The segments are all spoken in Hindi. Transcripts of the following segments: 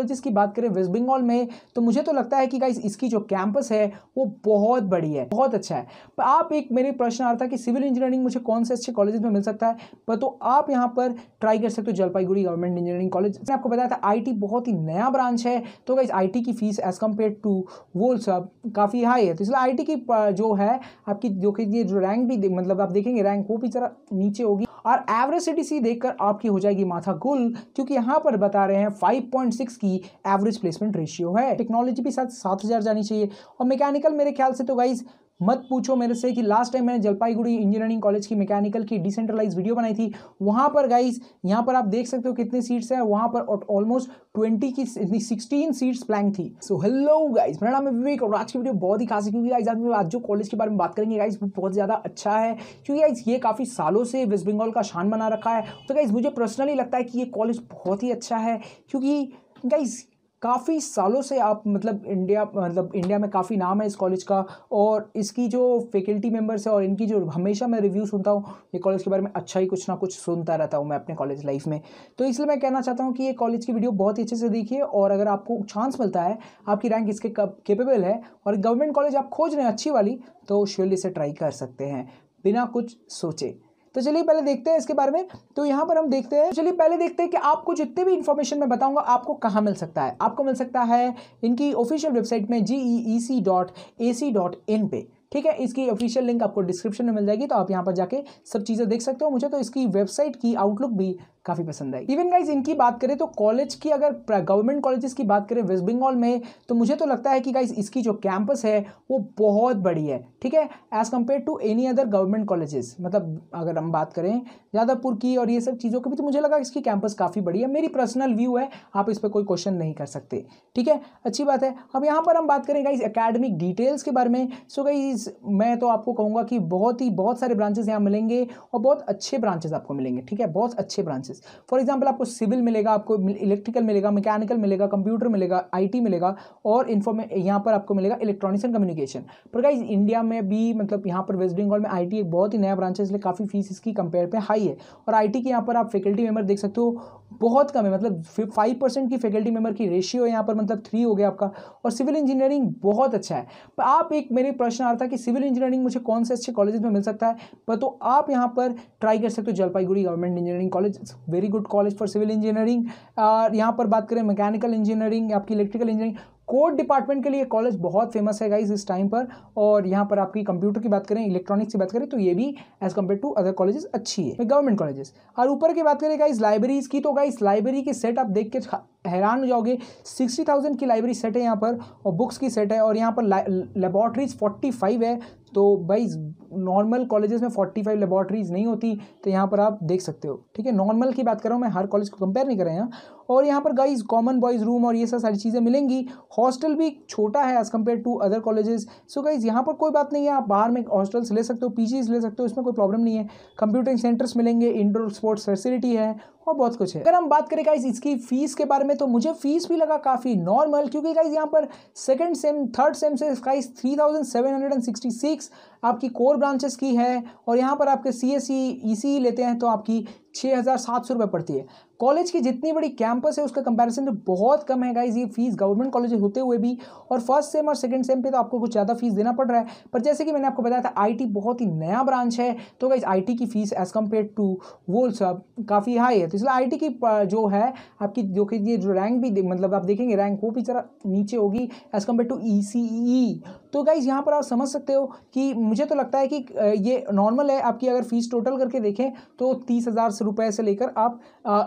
कॉलेजेस की बात करें वेस्ट बंगाल में तो मुझे तो लगता है कि गाइज इसकी जो कैंपस है वो बहुत बड़ी है बहुत अच्छा है पर आप एक मेरे प्रश्न आ रहा था कि सिविल इंजीनियरिंग मुझे कौन से अच्छे कॉलेज में मिल सकता है पर तो आप यहाँ पर ट्राई कर सकते हो जलपाईगुड़ी गवर्नमेंट इंजीनियरिंग कॉलेज मैंने आपको बताया था आई बहुत ही नया ब्रांच है तो गाइज आई की फीस एज़ कम्पेयर टू वो सब काफ़ी हाई है तो इसलिए आई की जो है आपकी जो कि जो रैंक भी मतलब आप देखेंगे रैंक वो भी ज़रा नीचे होगी और एवरेज सिटी सी देखकर आपकी हो जाएगी माथा गुल क्योंकि यहाँ पर बता रहे हैं 5.6 की की एवरेज प्लेसमेंट रेशियो है टेक्नोलॉजी भी साथ सात हज़ार जानी चाहिए और मैकेनिकल मेरे ख्याल से तो गाइज़ मत पूछो मेरे से कि लास्ट टाइम मैंने जलपाईगुड़ी इंजीनियरिंग कॉलेज की मैकेनिकल की डिसेंट्रलाइज वीडियो बनाई थी वहाँ पर गाइज यहाँ पर आप देख सकते हो कितने सीट्स हैं वहाँ पर ऑलमोस्ट ट्वेंटी की सिक्सटीन सीट्स प्लैंक थी सो हेलो गाइज मेरा नाम है विवेक और आज की वीडियो बहुत ही खास है क्योंकि आज आज जो कॉलेज के बारे में बात करेंगे गाइज वो बहुत ज़्यादा अच्छा है क्योंकि गाइस ये काफ़ी सालों से वेस्ट बंगाल का शान बना रखा है तो गाइज मुझे पर्सनली लगता है कि ये कॉलेज बहुत ही अच्छा है क्योंकि गाइज काफ़ी सालों से आप मतलब इंडिया मतलब इंडिया में काफ़ी नाम है इस कॉलेज का और इसकी जो फैकल्टी मेम्बर्स है और इनकी जो हमेशा मैं रिव्यू सुनता हूँ ये कॉलेज के बारे में अच्छा ही कुछ ना कुछ सुनता रहता हूँ मैं अपने कॉलेज लाइफ में तो इसलिए मैं कहना चाहता हूँ कि ये कॉलेज की वीडियो बहुत ही अच्छे से देखिए और अगर आपको चांस मिलता है आपकी रैंक इसके केपेबल है और गवर्नमेंट कॉलेज आप खोज रहे हैं अच्छी वाली तो श्योरली से ट्राई कर सकते हैं बिना कुछ सोचे तो चलिए पहले देखते हैं इसके बारे में तो यहाँ पर हम देखते हैं चलिए पहले देखते हैं कि आपको जितने भी इन्फॉर्मेशन मैं बताऊँगा आपको कहाँ मिल सकता है आपको मिल सकता है इनकी ऑफिशियल वेबसाइट में जी dot A C dot in पे ठीक है इसकी ऑफिशियल लिंक आपको डिस्क्रिप्शन में मिल जाएगी तो आप यहाँ पर जाके सब चीज़ें देख सकते हो मुझे तो इसकी वेबसाइट की आउटलुक भी काफ़ी पसंद आई इवन गाइज इनकी बात करें तो कॉलेज की अगर गवर्नमेंट कॉलेजेस की बात करें वेस्ट बंगाल में तो मुझे तो लगता है कि गाइज इसकी जो कैंपस है वो बहुत बड़ी है ठीक है as compare to any other government colleges मतलब अगर हम बात करें यादवपुर की और ये सब चीज़ों की भी तो मुझे लगा इसकी कैंपस काफ़ी बड़ी है मेरी पर्सनल व्यू है आप इस पर कोई क्वेश्चन नहीं कर सकते ठीक है अच्छी बात है अब यहाँ पर हम बात करें गाइज अकेडमिक डिटेल्स के बारे में सो गाइज मैं तो आपको कहूँगा कि बहुत ही बहुत सारे ब्रांचेस यहाँ मिलेंगे और बहुत अच्छे ब्रांचेस आपको मिलेंगे ठीक है बहुत अच्छे ब्रांचेस साइंसेज फॉर एग्जाम्पल आपको सिविल मिलेगा आपको इलेक्ट्रिकल मिलेगा मैकेनिकल मिलेगा कंप्यूटर मिलेगा आईटी मिलेगा और इन्फॉर्मे यहाँ पर आपको मिलेगा इलेक्ट्रॉनिक्स एंड कम्युनिकेशन पर गाइज इंडिया में भी मतलब यहाँ पर वेस्ट बंगाल में आई एक बहुत ही नया ब्रांच है इसलिए काफ़ी फीस इसकी कंपेयर पर हाई है और आई टी यहाँ पर आप फैकल्टी मेम्बर देख सकते हो बहुत कम है मतलब फाइव परसेंट की फैकल्टी मेंबर की रेशियो यहाँ पर मतलब थ्री हो गया आपका और सिविल इंजीनियरिंग बहुत अच्छा है पर आप एक मेरे प्रश्न आ रहा था कि सिविल इंजीनियरिंग मुझे कौन से अच्छे कॉलेज में मिल सकता है पर तो आप यहाँ पर ट्राई कर सकते हो Jalpaiguri government engineering college very good college for civil engineering यहाँ पर बात करें मैकेनिकल इंजीनियरिंग आपकी इलेक्ट्रिकल इंजीनियरिंग कोड डिपार्टमेंट के लिए कॉलेज बहुत फेमस है गाइज इस टाइम पर और यहाँ पर आपकी कंप्यूटर की बात करें इलेक्ट्रॉनिक्स की बात करें तो ये भी as compare to other colleges अच्छी है गवर्नमेंट कॉलेजेस और ऊपर की बात करें गाइज लाइब्रेरीज की तो गाइज लाइब्रेरी के सेट आप देख के हैरान हो जाओगे सिक्सटी थाउजेंड की लाइब्रेरी सेट है यहाँ पर और बुक्स की सेट है और यहाँ पर लेबॉर्ट्रीज फोर्टी फाइव है तो भाई नॉर्मल कॉलेजेस में फोर्टी फाइव लेबॉर्ट्रीज नहीं होती तो यहाँ पर आप देख सकते हो ठीक है नॉर्मल की बात कर रहा हूँ मैं हर कॉलेज को कंपेयर नहीं कर रहे हैं और यहाँ पर गाइज कॉमन बॉयज़ रूम और ये सब सारी चीज़ें मिलेंगी हॉस्टल भी छोटा है as compare to other colleges so guys यहाँ पर कोई बात नहीं है आप बाहर में हॉस्टल्स ले सकते हो पी ले सकते हो इसमें कोई प्रॉब्लम नहीं है कंप्यूटिंग सेंटर्स मिलेंगे इंडोर स्पोर्ट्स फैसिलिटी है और बहुत कुछ है अगर हम बात करें गाइज इसकी फीस के बारे में तो मुझे फीस भी लगा काफ़ी नॉर्मल क्योंकि गाइज यहाँ पर सेकंड सेम थर्ड सेम से guys three thousand seven hundred and sixty six आपकी कोर ब्रांचेस की है और यहाँ पर आपके सी एस ई लेते हैं तो आपकी छः हज़ार सात सौ रुपये पड़ती है कॉलेज की जितनी बड़ी कैंपस है उसका कंपैरिजन तो बहुत कम है गाइज ये फीस गवर्नमेंट कॉलेज होते हुए भी और फर्स्ट सेम और सेकंड सेम पे तो आपको कुछ ज़्यादा फीस देना पड़ रहा है पर जैसे कि मैंने आपको बताया था आईटी बहुत ही नया ब्रांच है तो गाइज आईटी की फीस एज़ कम्पेयर टू वो सब काफ़ी हाई है तो इसलिए आईटी की जो है आपकी जो कि ये रैंक भी मतलब आप देखेंगे रैंक वो भी ज़रा नीचे होगी एज़ कम्पेयर टू ई तो गाइज़ यहाँ पर आप समझ सकते हो कि मुझे तो लगता है कि ये नॉर्मल है आपकी अगर फ़ीस टोटल करके देखें तो तीस हज़ार से रुपये से लेकर आप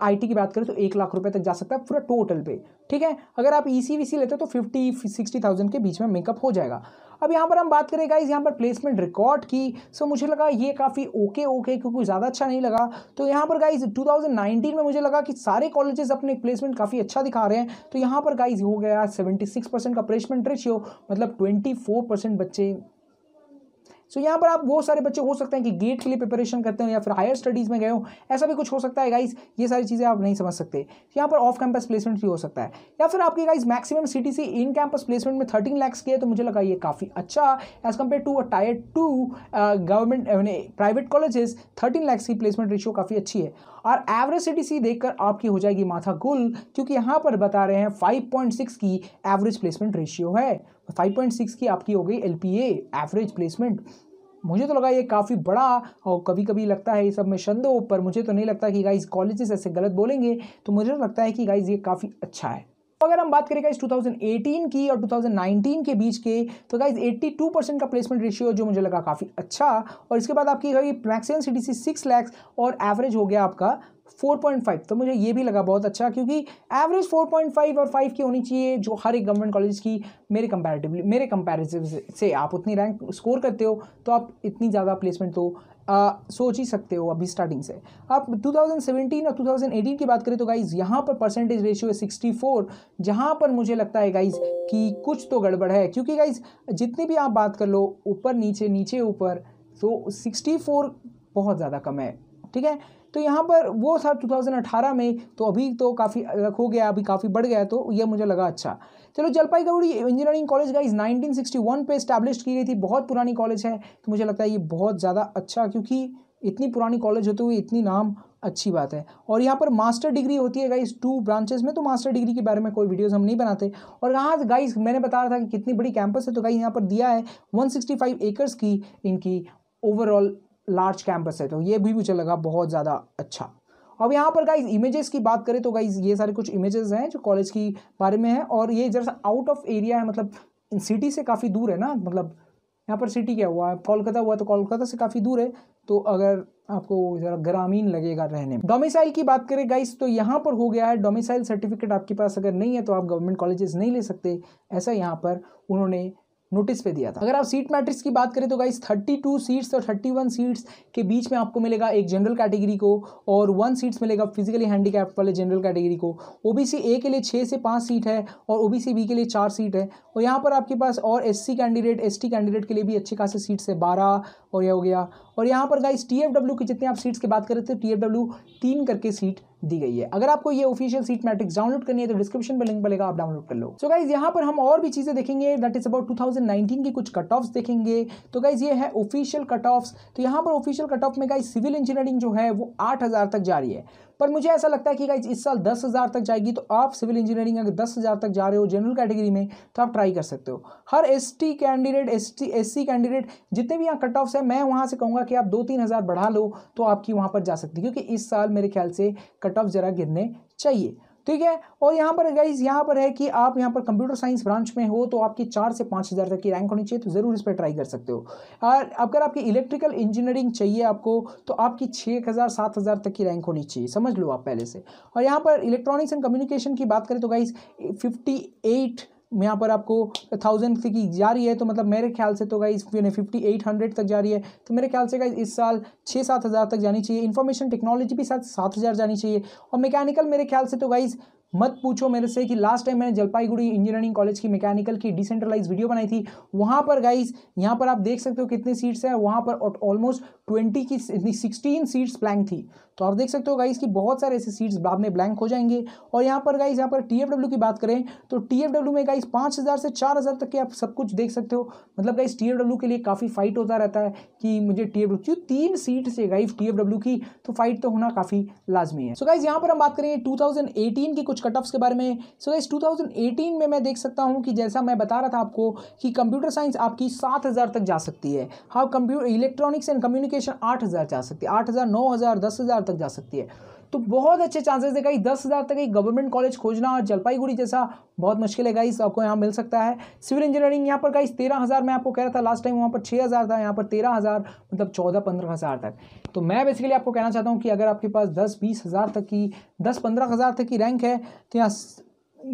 आई की बात करें तो एक लाख रुपये तक जा सकता है पूरा टोटल पे ठीक है अगर आप ई सी वी सी लेते हो तो फिफ्टी सिक्सटी थाउजेंड के बीच में मेकअप हो जाएगा अब यहाँ पर हम बात करें गाइज यहाँ पर प्लेसमेंट रिकॉर्ड की सो मुझे लगा ये काफ़ी ओके ओके क्योंकि ज़्यादा अच्छा नहीं लगा तो यहाँ पर गाइज 2019 में मुझे लगा कि सारे कॉलेजेस अपने प्लेसमेंट काफ़ी अच्छा दिखा रहे हैं तो यहाँ पर गाइज हो गया 76 परसेंट का प्लेसमेंट रेशियो मतलब 24 फोर परसेंट बच्चे सो so, यहाँ पर आप वो सारे बच्चे हो सकते हैं कि गेट के लिए प्रिपरेशन करते हो या फिर हायर स्टडीज़ में गए हो ऐसा भी कुछ हो सकता है गाइस ये सारी चीज़ें आप नहीं समझ सकते यहाँ पर ऑफ कैंपस प्लेसमेंट भी हो सकता है या फिर आपके guys maximum city in campus placement में थर्टीन लैक्स की है तो मुझे लगा ये काफ़ी अच्छा as compare to a tier two government private colleges thirteen lakhs की प्लेसमेंट रेशियो काफ़ी अच्छी है और एवरेज सी सी देख आपकी हो जाएगी माथा गुल क्योंकि यहाँ पर बता रहे हैं फाइव पॉइंट सिक्स की एवरेज प्लेसमेंट रेशियो है फाइव पॉइंट सिक्स की आपकी हो गई एल एवरेज प्लेसमेंट मुझे तो लगा ये काफ़ी बड़ा और कभी कभी लगता है ये सब में शंदो पर मुझे तो नहीं लगता कि गाइज कॉलेजेस ऐसे गलत बोलेंगे तो मुझे तो लगता है कि गाइज ये काफ़ी अच्छा है तो अगर हम बात करें गाइज 2018 की और 2019 के बीच के तो गाइज 82 परसेंट का प्लेसमेंट रेशियो जो मुझे लगा काफ़ी अच्छा और इसके बाद आपकी maximum C D C six lakhs और एवरेज हो गया आपका 4.5 तो मुझे ये भी लगा बहुत अच्छा क्योंकि एवरेज 4.5 और 5 की होनी चाहिए जो हर एक गवर्नमेंट कॉलेज की मेरे कंपैरेटिवली मेरे कंपैरिटिव से आप उतनी रैंक स्कोर करते हो तो आप इतनी ज़्यादा प्लेसमेंट तो आ, सोच ही सकते हो अभी स्टार्टिंग से आप 2017 और 2018 की बात करें तो गाइज़ यहाँ पर परसेंटेज रेशियो है 64 जहाँ पर मुझे लगता है गाइज़ कि कुछ तो गड़बड़ है क्योंकि गाइज़ जितनी भी आप बात कर लो ऊपर नीचे नीचे ऊपर तो 64 बहुत ज़्यादा कम है ठीक है तो यहाँ पर वो था 2018 में तो अभी तो काफ़ी अलग हो गया अभी काफ़ी बढ़ गया तो ये मुझे लगा अच्छा चलो जलपाईगुड़ी इंजीनियरिंग कॉलेज का इस नाइनटीन पे इस्टेब्लिश की गई थी बहुत पुरानी कॉलेज है तो मुझे लगता है ये बहुत ज़्यादा अच्छा क्योंकि इतनी पुरानी कॉलेज होते हुए इतनी नाम अच्छी बात है और यहाँ पर मास्टर डिग्री होती है गाइस टू ब्रांचेस में तो मास्टर डिग्री के बारे में कोई वीडियोस हम नहीं बनाते और यहाँ गाइस मैंने बताया था कि कितनी बड़ी कैंपस है तो गाइस यहाँ पर दिया है 165 एकर्स की इनकी ओवरऑल लार्ज कैंपस है तो ये भी मुझे लगा बहुत ज़्यादा अच्छा अब यहाँ पर गाइज इमेजेस की बात करें तो गाइज ये सारे कुछ इमेजेस हैं जो कॉलेज की बारे में है और ये जरा आउट ऑफ एरिया है मतलब सिटी से काफ़ी दूर है ना मतलब यहाँ पर सिटी क्या हुआ है कोलकाता हुआ तो कोलकाता से काफ़ी दूर है तो अगर आपको ज़रा ग्रामीण लगेगा रहने में डोमिसाइल की बात करें गाइस तो यहाँ पर हो गया है डोमिसाइल सर्टिफिकेट आपके पास अगर नहीं है तो आप गवर्नमेंट कॉलेजेस नहीं ले सकते ऐसा यहाँ पर उन्होंने नोटिस पे दिया था अगर आप सीट मैट्रिक्स की बात करें तो गाइस 32 सीट्स और 31 सीट्स के बीच में आपको मिलेगा एक जनरल कैटेगरी को और वन सीट्स मिलेगा फिजिकली हैंडीकैप वाले जनरल कैटेगरी को ओबीसी ए के लिए छः से पाँच सीट है और ओबीसी बी के लिए चार सीट है और यहाँ पर आपके पास और एस कैंडिडेट एस कैंडिडेट के लिए भी अच्छे खासे सीट्स है बारह और यह हो गया और यहाँ पर गाइस टी की जितने आप सीट्स की बात करें तो टी तीन करके सीट दी गई है अगर आपको ये ऑफिशियल सीट मैट्रिक्स डाउनलोड करनी है तो डिस्क्रिप्शन में लिंक मिलेगा आप डाउनलोड कर लो सो गाइज यहाँ पर हम और भी चीज़ें देखेंगे दट इज अबाउट 2019 की कुछ कट ऑफ देखेंगे तो गाइज ये है ऑफिशियल कट ऑफ तो यहाँ पर ऑफिशियल कट ऑफ में गाइज सिविल इंजीनियरिंग जो है वो आठ तक जारी है पर मुझे ऐसा लगता है कि इस साल दस हज़ार तक जाएगी तो आप सिविल इंजीनियरिंग अगर दस हज़ार तक जा रहे हो जनरल कैटेगरी में तो आप ट्राई कर सकते हो हर S T candidate S T S C candidate जितने भी यहाँ कट ऑफ्स हैं मैं वहाँ से कहूँगा कि आप दो तीन हज़ार बढ़ा लो तो आपकी वहाँ पर जा सकती है क्योंकि इस साल मेरे ख्याल से कट ऑफ ज़रा गिरने चाहिए ठीक है और यहाँ पर गाइज यहाँ पर है कि आप यहाँ पर कंप्यूटर साइंस ब्रांच में हो तो आपकी चार से पाँच हज़ार तक की रैंक होनी चाहिए तो ज़रूर इस पर ट्राई कर सकते हो और अगर आपकी इलेक्ट्रिकल इंजीनियरिंग चाहिए आपको तो आपकी छः हज़ार सात हज़ार तक की रैंक होनी चाहिए समझ लो आप पहले से और यहाँ पर इलेक्ट्रॉनिक्स एंड कम्युनिकेशन की बात करें तो गाइज फिफ्टी एट यहाँ पर आपको थाउजेंड से की जा रही है तो मतलब मेरे ख्याल से तो गाइज फिफ्टी एट हंड्रेड तक जा रही है तो मेरे ख्याल से गाइज इस साल छः सात हज़ार तक जानी चाहिए इन्फॉर्मेशन टेक्नोलॉजी भी साथ सात हज़ार जानी चाहिए और मैकेनिकल मेरे ख्याल से तो गाइज मत पूछो मेरे से कि लास्ट टाइम मैंने जलपाईगुड़ी इंजीनियरिंग कॉलेज की मैकेनिकल की डिसेंट्रलाइज वीडियो बनाई थी वहाँ पर गाइस यहाँ पर आप देख सकते हो कितनी सीट्स हैं वहाँ पर ऑलमोस्ट ट्वेंटी की सिक्सटीन सीट्स ब्लैंक थी तो आप देख सकते हो गाइस कि बहुत सारे ऐसे सीट्स बाद में ब्लैंक हो जाएंगे और यहाँ पर गाइस यहाँ पर टी की बात करें तो टी में गाइस पाँच से चार तक के आप सब कुछ देख सकते हो मतलब गाइस टी के लिए काफ़ी फाइट होता रहता है कि मुझे टी एफ तीन सीट से गाइस टी की तो फाइट तो होना काफ़ी लाजमी है सो गाइज यहाँ पर हम बात करें टू की कुछ कट ऑफ्स के बारे में सो गाइस 2018 में मैं देख सकता हूँ कि जैसा मैं बता रहा था आपको कि कंप्यूटर साइंस आपकी सात हज़ार तक जा सकती है how computer electronics and communication आठ हज़ार जा सकती है आठ हज़ार नौ हज़ार दस हज़ार तक जा सकती है तो बहुत अच्छे चांसेस है गाइस दस हज़ार तक एक गवर्नमेंट कॉलेज खोजना और जलपाईगुड़ी जैसा बहुत मुश्किल है गाइस आपको यहाँ मिल सकता है सिविल इंजीनियरिंग यहाँ पर गाइस तेरह हज़ार मैं आपको कह रहा था लास्ट टाइम वहाँ पर छः हज़ार था यहाँ पर तेरह हज़ार मतलब चौदह पंद्रह हज़ार तक तो मैं बेसिकली आपको कहना चाहता हूँ कि अगर आपके पास दस बीस हज़ार तक की दस पंद्रह हज़ार तक की रैंक है तो यहाँ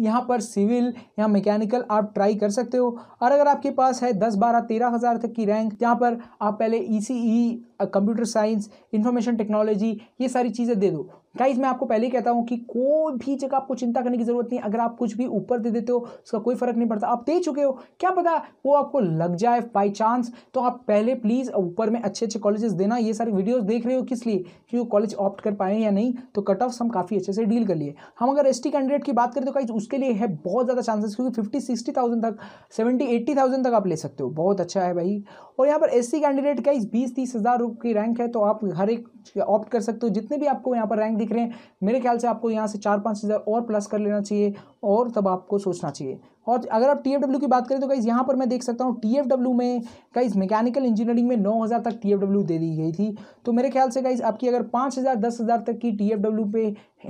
यहाँ पर सिविल या मैकेनिकल आप ट्राई कर सकते हो और अगर आपके पास है दस बारह तेरह हज़ार तक की रैंक यहाँ पर आप पहले E C E computer science information technology ये सारी चीज़ें दे दो गाइज मैं आपको पहले ही कहता हूँ कि कोई भी जगह आपको चिंता करने की जरूरत नहीं अगर आप कुछ भी ऊपर दे देते हो उसका कोई फर्क नहीं पड़ता आप दे चुके हो क्या पता वो आपको लग जाए बाई चांस तो आप पहले प्लीज़ ऊपर में अच्छे अच्छे कॉलेजेस देना ये सारी वीडियोस देख रहे हो किस लिए कि वो कॉलेज ऑप्ट कर पाए या नहीं तो कट ऑफ हम काफ़ी अच्छे से डील कर लिए हम अगर एस कैंडिडेट की बात करें तो गाइज उसके लिए है बहुत ज़्यादा चांसेस क्योंकि फिफ्टी सिक्सटी तक सेवेंटी एट्टी तक आप ले सकते हो बहुत अच्छा है भाई और यहाँ पर एस कैंडिडेट का इस बीस तीस हज़ार की रैंक है तो आप हर एक ऑप्ट कर सकते हो जितने भी आपको यहाँ पर रैंक दिख रहे हैं मेरे ख्याल से आपको यहाँ से चार पाँच हज़ार और प्लस कर लेना चाहिए और तब आपको सोचना चाहिए और अगर आप टी की बात करें तो कहीं यहाँ पर मैं देख सकता हूँ टी में कहीं मैकेनिकल इंजीनियरिंग में नौ हज़ार तक टी दे दी गई थी तो मेरे ख्याल से कहीं आपकी अगर पाँच हज़ार दस हज़ार तक की टी पे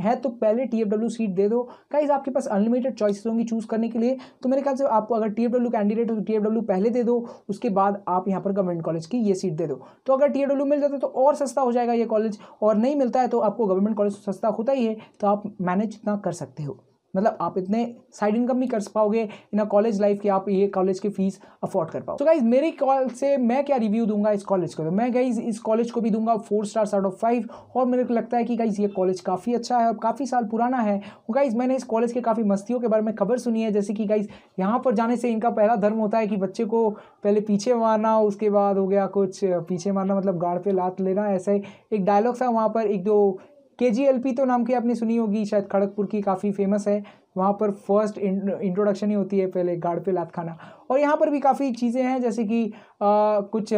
है तो पहले टी सीट दे दो कहीं आपके पास अनलिमिटेड चॉइसेस होंगी चूज़ करने के लिए तो मेरे ख्याल से आपको अगर टी कैंडिडेट हो तो टी पहले दे दो उसके बाद आप यहाँ पर गवर्नमेंट कॉलेज की ये सीट दे दो तो अगर टी मिल जाता है तो और सस्ता हो जाएगा ये कॉलेज और नहीं मिलता है तो आपको गवर्नमेंट पर सस्ता होता ही है तो आप मैनेज इतना कर सकते हो मतलब आप इतने साइड इनकम भी कर पाओगे इन कॉलेज लाइफ की आप ये कॉलेज की फीस अफोर्ड कर पाओ तो गाइज मेरे कॉल से मैं क्या रिव्यू दूंगा इस कॉलेज को तो मैं गाइज इस कॉलेज को भी दूंगा four stars out of five और मेरे को लगता है कि गाइज ये कॉलेज काफ़ी अच्छा है और काफ़ी साल पुराना है और गाइज मैंने इस कॉलेज के काफ़ी मस्तियों के बारे में खबर सुनी है जैसे कि गाइज यहाँ पर जाने से इनका पहला धर्म होता है कि बच्चे को पहले पीछे मारना उसके बाद हो गया कुछ पीछे मारना मतलब गाड़ पे लात लेना ऐसे ही एक डायलॉग था वहाँ पर एक दो के तो नाम की आपने सुनी होगी शायद खड़गपुर की काफ़ी फेमस है वहाँ पर फर्स्ट इंट्रोडक्शन ही होती है पहले गाड़ पे लात खाना और यहाँ पर भी काफ़ी चीज़ें हैं जैसे कि आ, कुछ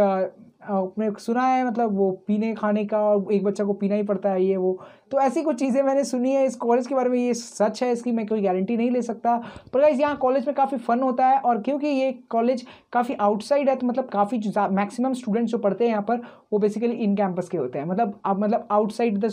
आपने सुना है मतलब वो पीने खाने का और एक बच्चा को पीना ही पड़ता है ये वो तो ऐसी कुछ चीज़ें मैंने सुनी है इस कॉलेज के बारे में ये सच है इसकी मैं कोई गारंटी नहीं ले सकता पर गाइज यहाँ कॉलेज में काफ़ी फन होता है और क्योंकि ये कॉलेज काफ़ी आउटसाइड है तो मतलब काफ़ी मैक्सिमम स्टूडेंट्स जो पढ़ते हैं यहाँ पर वो बेसिकली इन कैंपस के होते हैं मतलब आप मतलब आउटसाइड द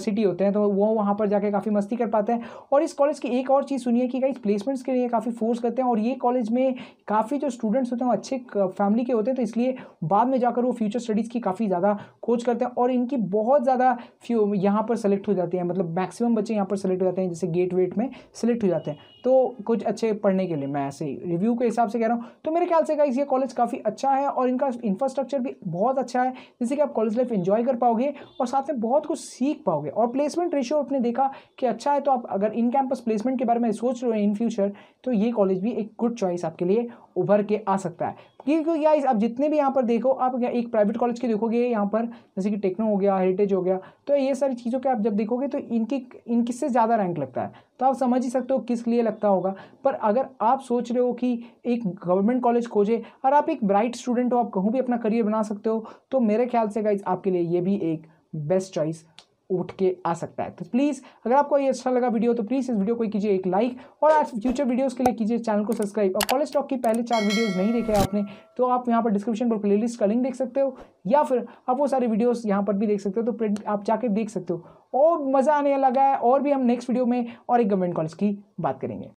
सिटी होते हैं तो वो वहाँ पर जाके काफ़ी मस्ती कर पाते हैं और इस कॉलेज की एक एक और चीज़ सुनिए कि गाइज प्लेसमेंट्स के लिए काफ़ी फोर्स करते हैं और ये कॉलेज में काफ़ी जो स्टूडेंट्स होते हैं वो अच्छे फैमिली के होते हैं तो इसलिए बाद में जाकर वो फ्यूचर स्टडीज़ की काफ़ी ज़्यादा खोज करते हैं और इनकी बहुत ज़्यादा फ्यू यहाँ पर सेलेक्ट हो जाती है मतलब मैक्सिमम बच्चे यहाँ पर सेलेक्ट हो जाते हैं जैसे गेट वेट में सेलेक्ट हो जाते हैं तो कुछ अच्छे पढ़ने के लिए मैं ऐसे ही रिव्यू के हिसाब से कह रहा हूँ तो मेरे ख्याल से गाइज ये कॉलेज काफ़ी अच्छा है और इनका इंफ्रास्ट्रक्चर भी बहुत अच्छा है जिससे कि आप कॉलेज लाइफ इन्जॉय कर पाओगे और साथ में बहुत कुछ सीख पाओगे और प्लेसमेंट रेशियो आपने देखा कि अच्छा है तो आप अगर इन कैंपस प्लेसमेंट के बारे में सोच रहे हो इन फ्यूचर तो ये कॉलेज भी एक गुड चॉइस आपके लिए उभर के आ सकता है क्योंकि गाइस आप जितने भी यहाँ पर देखो आप एक प्राइवेट कॉलेज के देखोगे यहाँ पर जैसे कि टेक्नो हो गया हेरिटेज हो गया तो ये सारी चीज़ों के आप जब देखोगे तो इनकी इन किससे ज़्यादा रैंक लगता है तो आप समझ ही सकते हो किस लिए लगता होगा पर अगर आप सोच रहे हो कि एक गवर्नमेंट कॉलेज खोजे और आप एक ब्राइट स्टूडेंट हो आप कहूँ भी अपना करियर बना सकते हो तो मेरे ख्याल से गाइज आपके लिए ये भी एक बेस्ट चॉइस उठ के आ सकता है तो प्लीज़ अगर आपको ये अच्छा लगा वीडियो तो प्लीज़ इस वीडियो को कीजिए एक लाइक और आज फ्यूचर वीडियोस के लिए कीजिए चैनल को सब्सक्राइब और कॉलेज टॉक की पहले चार वीडियोस नहीं देखे आपने तो आप यहाँ पर डिस्क्रिप्शन पर प्लेलिस्ट का लिंक देख सकते हो या फिर आप वो सारे वीडियोस यहाँ पर भी देख सकते हो तो आप जाके देख सकते हो और मज़ा आने लगा है और भी हम नेक्स्ट वीडियो में और एक गवर्नमेंट कॉलेज की बात करेंगे